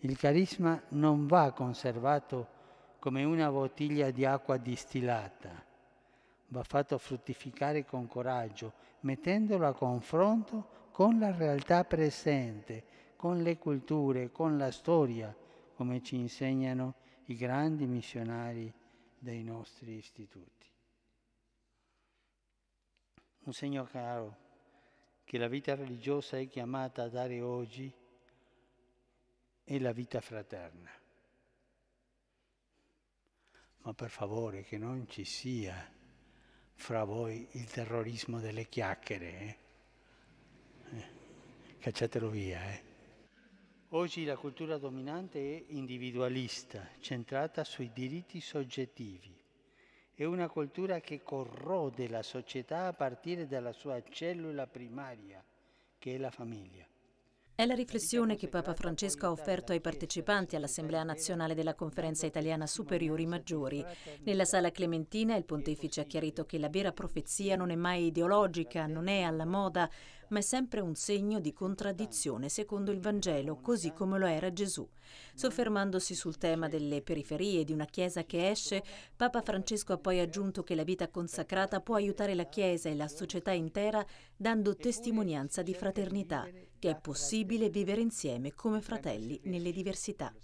Il carisma non va conservato come una bottiglia di acqua distillata, va fatto fruttificare con coraggio, mettendolo a confronto con la realtà presente, con le culture, con la storia, come ci insegnano i grandi missionari dei nostri istituti. Un segno caro che la vita religiosa è chiamata a dare oggi e la vita fraterna. Ma per favore che non ci sia fra voi il terrorismo delle chiacchiere. Eh? Eh, cacciatelo via. Eh? Oggi la cultura dominante è individualista, centrata sui diritti soggettivi. È una cultura che corrode la società a partire dalla sua cellula primaria, che è la famiglia. È la riflessione che Papa Francesco ha offerto ai partecipanti all'Assemblea nazionale della Conferenza italiana Superiori Maggiori. Nella sala clementina il pontefice ha chiarito che la vera profezia non è mai ideologica, non è alla moda, ma è sempre un segno di contraddizione secondo il Vangelo, così come lo era Gesù. Soffermandosi sul tema delle periferie di una Chiesa che esce, Papa Francesco ha poi aggiunto che la vita consacrata può aiutare la Chiesa e la società intera dando testimonianza di fraternità, che è possibile vivere insieme come fratelli nelle diversità.